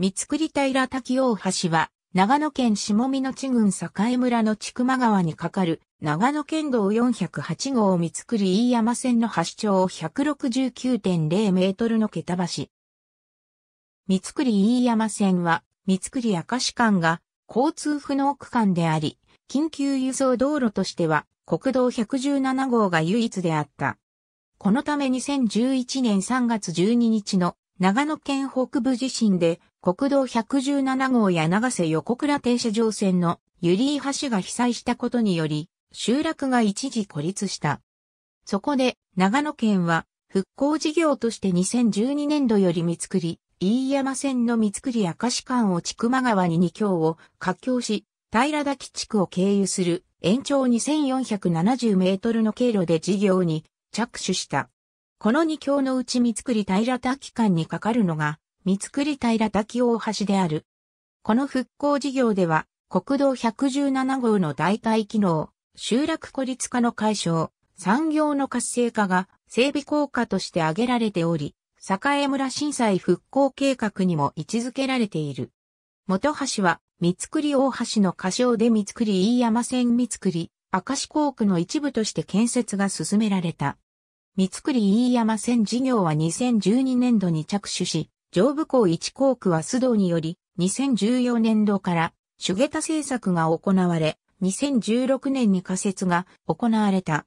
三つ栗平滝大橋は、長野県下見地郡栄村の千曲川に架かる、長野県道408号三つ栗飯山線の橋長169.0メートルの桁橋。三つ栗飯山線は、三つ栗明石間が交通不能区間であり、緊急輸送道路としては、国道117号が唯一であった。このため2011年3月12日の長野県北部地震で国道117号や長瀬横倉停車場線のユリー橋が被災したことにより、集落が一時孤立した。そこで、長野県は、復興事業として2012年度より三つくり、飯山線の三つくり明石間を千曲川に2橋を架橋し、平滝地区を経由する延長2470メートルの経路で事業に着手した。この2橋のうち三つくり平滝間にかかるのが、三つり平滝大橋である。この復興事業では、国道117号の代替機能、集落孤立化の解消、産業の活性化が整備効果として挙げられており、栄村震災復興計画にも位置づけられている。元橋は、三つり大橋の仮称で三つり飯山線三つり、明石港区の一部として建設が進められた。三つり飯山線事業は2012年度に着手し、上部校一校区は須藤により、2014年度から手下田政策が行われ、2016年に仮設が行われた。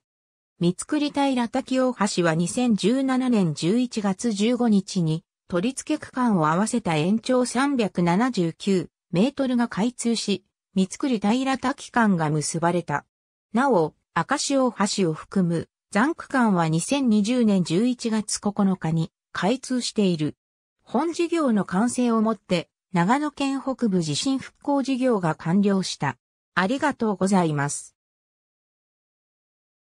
三つ栗平滝大橋は2017年11月15日に取り付け区間を合わせた延長379メートルが開通し、三つ栗平滝間が結ばれた。なお、赤潮橋を含む残区間は2020年11月9日に開通している。本事業の完成をもって、長野県北部地震復興事業が完了した。ありがとうございます。